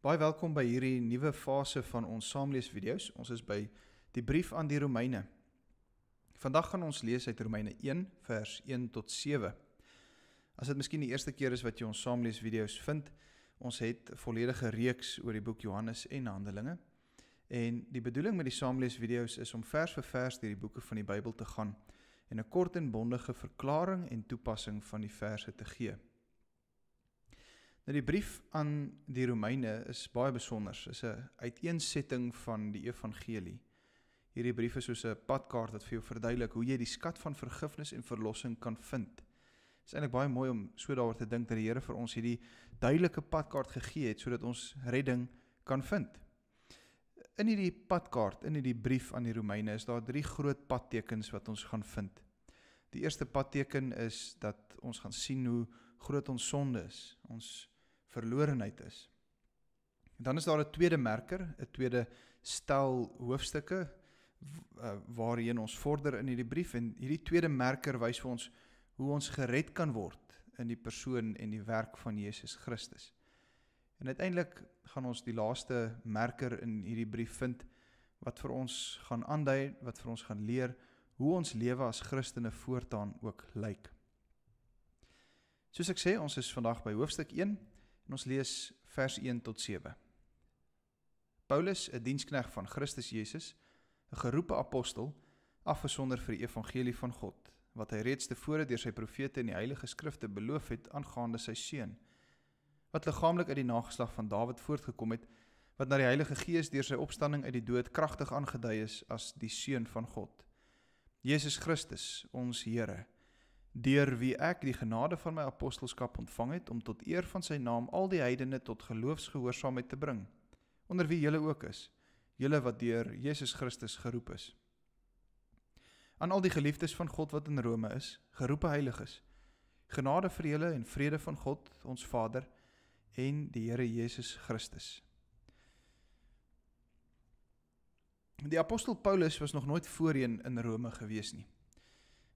Baie welkom by hierdie nuwe fase van ons saamlees video's. Ons is by die brief aan die Romeine. Vandag gaan ons lees uit Romeine 1 vers 1 tot 7. As dit miskien die eerste keer is wat jy ons saamlees video's vind, ons het 'n volledige reeks oor die boek Johannes en Handelinge. En die bedoeling met die saamlees video's is om vers vir vers deur die boeke van die Bybel te gaan en 'n kort en bondige verklaring en toepassing van die verse te gee. Nou die brief aan die Romeine is baie besonder. Dit is 'n uiteensetting van die evangelie. Hierdie brief is soos 'n padkaart wat vir jou verduidelik hoe jy die skat van vergifnis en verlossing kan vind. Dit is eintlik baie mooi om so daaroor te dink dat die Here vir ons hierdie duidelike padkaart gegee het sodat ons redding kan vind. In hierdie padkaart, in hierdie brief aan die Romeine is daar drie groot padtekens wat ons gaan vind. Die eerste padteken is dat ons gaan sien hoe groot ons sonde is. Ons verlorenheid is. En dan is daar 'n tweede merker, 'n tweede stel hoofstukke eh, waarheen ons vorder in hierdie brief en hierdie tweede merker wys vir ons hoe ons gered kan word in die persoon en die werk van Jesus Christus. En uiteindelik gaan ons die laaste merker in hierdie brief vind wat vir ons gaan aandui, wat vir ons gaan leer hoe ons lewe as Christene voortaan ook lyk. Soos ek sê, ons is vandag by hoofstuk En ons lees vers 1 tot 7. Paulus, 'n dienskneg van Christus Jesus, 'n geroepe apostel, afgesonder vir die evangelie van God, wat hy reeds tevore deur sy profete in die Heilige Skrifte beloof het aangaande sy seun, wat liggaamlik uit die nageslag van Dawid voortgekom het, wat na die Heilige Gees deur sy opstanding uit die dood kragtig aangedui is as die seun van God. Jesus Christus, ons Here, deur wie ek die genade van my apostelskap ontvang het om tot eer van sy naam al die heidene tot geloofsgehoorsaamheid te bring onder wie julle ook is julle wat deur Jesus Christus geroep is aan al die geliefdes van God wat in Rome is geroepe heiliges genade vir julle en vrede van God ons Vader en die Here Jesus Christus die apostel Paulus was nog nooit voorheen in Rome gewees nie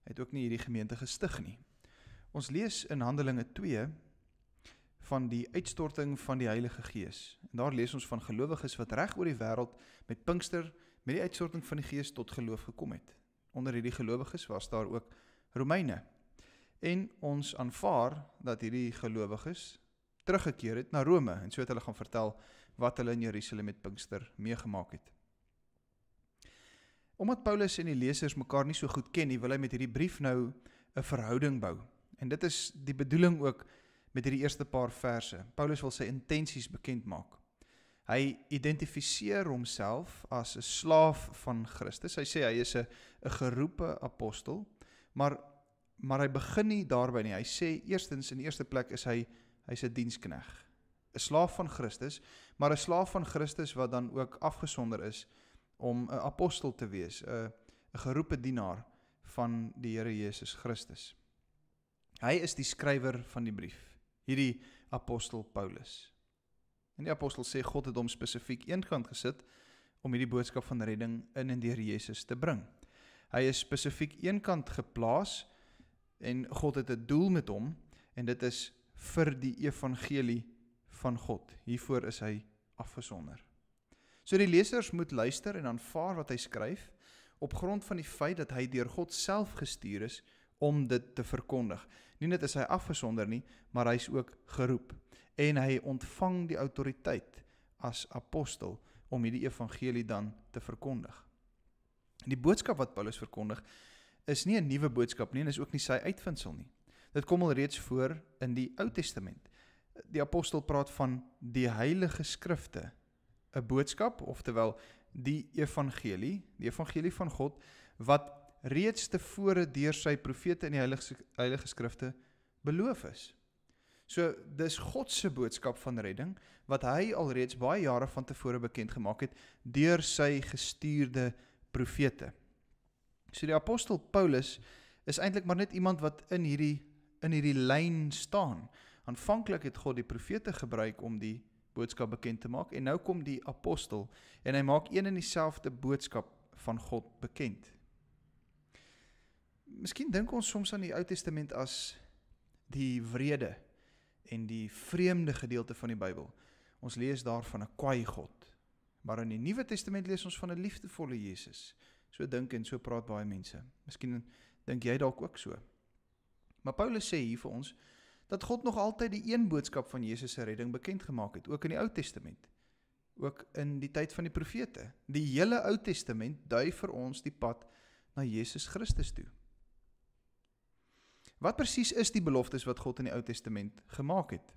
het ook nie hierdie gemeente gestig nie. Ons lees in Handelinge 2 van die uitstorting van die Heilige Gees. En daar lees ons van gelowiges wat reg oor die wêreld met Pinkster met die uitstorting van die Gees tot geloof gekom het. Onder hierdie gelowiges was daar ook Romeine. En ons aanvaar dat hierdie gelowiges teruggekeer het na Rome en so het hulle gaan vertel wat hulle in Jerusalem met Pinkster meegemaak het. Omdat Paulus en die lesers mekaar nie so goed ken nie, wil hy met hierdie brief nou 'n verhouding bou. En dit is die bedoeling ook met hierdie eerste paar verse. Paulus wil sy intensies bekend maak. Hy identifiseer homself as 'n slaaf van Christus. Hy sê hy is 'n 'n geroepe apostel, maar maar hy begin nie daarby nie. Hy sê eerstens in eerste plek is hy hy's 'n dienskneg, 'n slaaf van Christus, maar 'n slaaf van Christus wat dan ook afgesonder is om 'n apostel te wees, 'n 'n geroepe dienaar van die Here Jesus Christus. Hy is die skrywer van die brief, hierdie apostel Paulus. En die apostel sê God het hom spesifiek eenkant gesit om hierdie boodskap van redding in en deur Jesus te bring. Hy is spesifiek eenkant geplaas en God het 'n doel met hom en dit is vir die evangelie van God. Hiervoor is hy afgesonder. So die lesers moet luister en aanvaar wat hy skryf op grond van die feit dat hy deur God self gestuur is om dit te verkondig. Nie net is hy afgesonder nie, maar hy's ook geroep en hy ontvang die autoriteit as apostel om hierdie evangelie dan te verkondig. Die boodskap wat Paulus verkondig is nie 'n nuwe boodskap nie en is ook nie sy uitvindsel nie. Dit kom al reeds voor in die Ou Testament. Die apostel praat van die heilige skrifte 'n boodskap, oftelwel die evangelie, die evangelie van God wat reeds tevore deur sy profete in die heilige heilige skrifte beloof is. So dis God se boodskap van redding wat hy alreeds baie jare van tevore bekend gemaak het deur sy gestuurde profete. So die apostel Paulus is eintlik maar net iemand wat in hierdie in hierdie lyn staan. Aanvanklik het God die profete gebruik om die boodskap bekend te maak en nou kom die apostel en hy maak een en dieselfde boodskap van God bekend. Miskien dink ons soms aan die Ou Testament as die wrede en die vreemde gedeelte van die Bybel. Ons lees daar van 'n kwaai God. Maar in die Nuwe Testament lees ons van 'n liefdevolle Jesus. So dink en so praat baie mense. Miskien dink jy dalk ook so. Maar Paulus sê hier vir ons dat God nog altyd die een boodskap van Jesus se redding bekend gemaak het, ook in die Ou Testament. Ook in die tyd van die profete. Die hele Ou Testament dui vir ons die pad na Jesus Christus toe. Wat presies is die beloftes wat God in die Ou Testament gemaak het?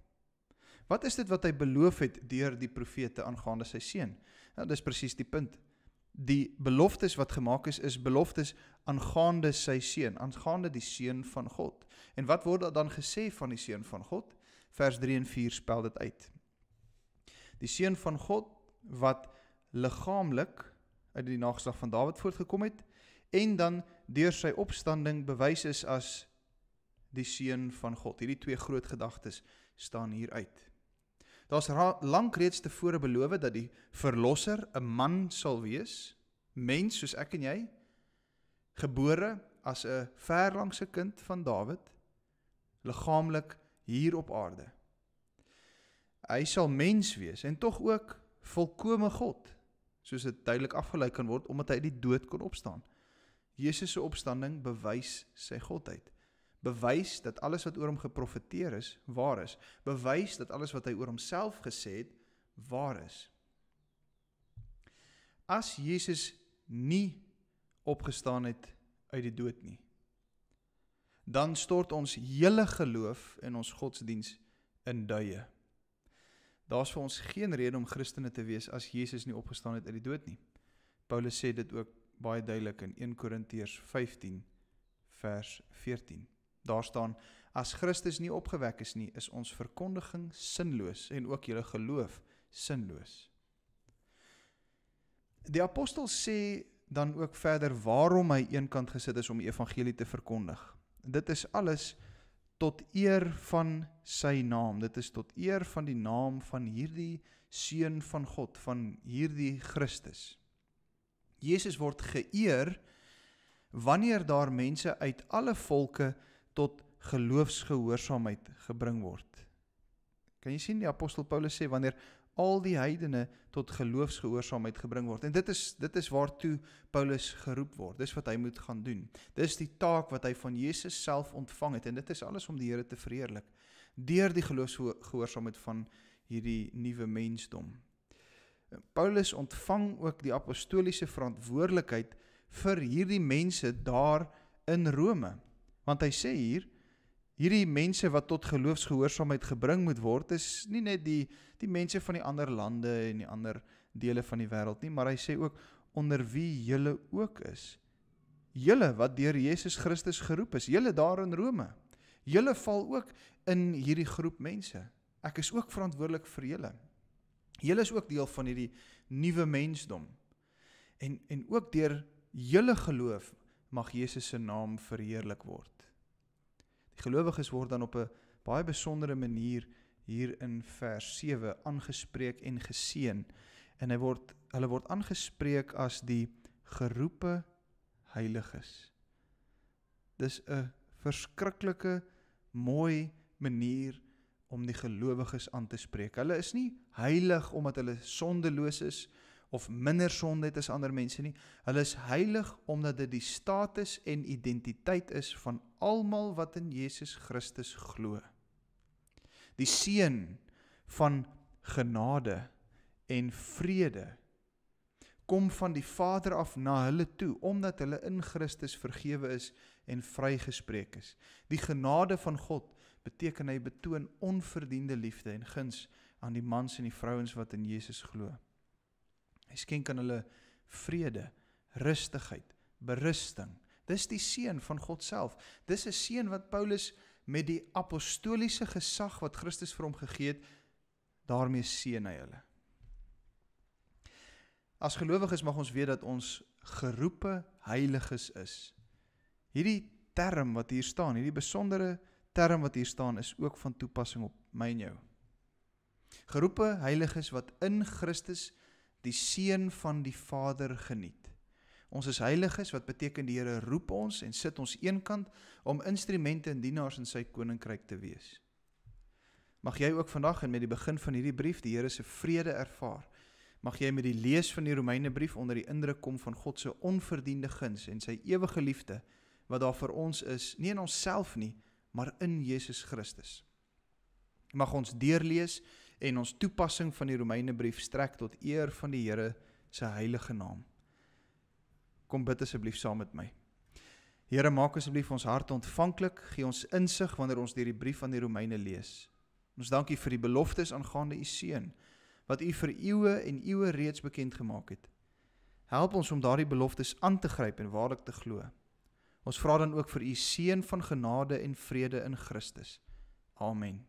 Wat is dit wat hy beloof het deur die profete aangaande sy seun? Nou dis presies die punt die beloftes wat gemaak is is beloftes aangaande sy seun, aangaande die seun van God. En wat word dan gesê van die seun van God? Vers 3 en 4 spel dit uit. Die seun van God wat liggaamlik uit die nageslag van Dawid voortgekom het en dan deur sy opstanding bewys is as die seun van God. Hierdie twee groot gedagtes staan hier uit. Daar's lank reeds tevore beloof dat die verlosser 'n man sal wees, mens soos ek en jy, gebore as 'n verlangse kind van Dawid, liggaamlik hier op aarde. Hy sal mens wees en tog ook volkomme God, soos dit duidelik afgelyk kan word omdat hy uit die dood kon opstaan. Jesus se opstanding bewys sy godheid bewys dat alles wat oor hom geprofeteer is waar is bewys dat alles wat hy oor homself gesê het waar is as Jesus nie opgestaan het uit die dood nie dan stort ons hele geloof in ons godsdiens in duie daar's vir ons geen rede om christene te wees as Jesus nie opgestaan het uit die dood nie paulus sê dit ook baie duidelik in 1 korintiërs 15 vers 14 Daar staan: As Christus nie opgewek is nie, is ons verkondiging sinloos en ook julle geloof sinloos. Die apostel sê dan ook verder waarom hy eenkant gesit is om die evangelie te verkondig. Dit is alles tot eer van sy naam. Dit is tot eer van die naam van hierdie seun van God, van hierdie Christus. Jesus word geëer wanneer daar mense uit alle volke tot geloofsgehoorsaamheid gebring word. Kan jy sien die apostel Paulus sê wanneer al die heidene tot geloofsgehoorsaamheid gebring word en dit is dit is waartoe Paulus geroep word. Dis wat hy moet gaan doen. Dis die taak wat hy van Jesus self ontvang het en dit is alles om die Here te verheerlik deur die geloofsgehoorsaamheid van hierdie nuwe mensdom. Paulus ontvang ook die apostoliese verantwoordelikheid vir hierdie mense daar in Rome. Want hy sê hier hierdie mense wat tot geloofsgehoorsaamheid gebring moet word is nie net die die mense van die ander lande en die ander dele van die wêreld nie, maar hy sê ook onder wie julle ook is. Julle wat deur Jesus Christus geroep is, julle daar in Rome. Julle val ook in hierdie groep mense. Ek is ook verantwoordelik vir julle. Julle is ook deel van hierdie nuwe mensdom. En en ook deur julle geloof mag Jesus se naam verheerlik word. Die gelowiges word dan op 'n baie besondere manier hier in vers 7 aangespreek en geseën en hy word hulle word aangespreek as die geroepe heiliges. Dis 'n verskriklike mooi manier om die gelowiges aan te spreek. Hulle is nie heilig omdat hulle sondeloos is of minder sonde het as ander mense nie. Hulle is heilig omdat dit die status en identiteit is van almal wat in Jesus Christus glo. Die seën van genade en vrede kom van die Vader af na hulle toe omdat hulle in Christus vergewe is en vrygespreek is. Die genade van God beteken hy betoon onverdiende liefde en guns aan die mans en die vrouens wat in Jesus glo. Hy skenk aan hulle vrede, rustigheid, berusting. Dis die seën van God self. Dis 'n seën wat Paulus met die apostoliese gesag wat Christus vir hom gegee het, daarmee seën hy hulle. As gelowiges mag ons weet dat ons geroepe heiliges is. Hierdie term wat hier staan, hierdie besondere term wat hier staan is ook van toepassing op my en jou. Geroepe heiliges wat in Christus is die seën van die Vader geniet. Ons is heiliges wat beteken die Here roep ons en sit ons eenkant om instrumente en dienaars in sy koninkryk te wees. Mag jy ook vandag en met die begin van hierdie brief die Here se vrede ervaar. Mag jy met die lees van die Romeinebrief onder die indruk kom van God se onverdiende guns en sy ewige liefde wat daar vir ons is, nie in onsself nie, maar in Jesus Christus. Mag ons deurlees en ons toepassing van die Romeinebrief strek tot eer van die Here se heilige naam. Kom bid asseblief saam met my. Here maak asseblief ons harte ontvanklik, gee ons insig wanneer ons hierdie brief van die Romeine lees. Ons dank U vir die beloftes aangaande U seun wat U vir eeue en eeue reeds bekend gemaak het. Help ons om daardie beloftes aan te gryp en waarlik te glo. Ons vra dan ook vir U seën van genade en vrede in Christus. Amen.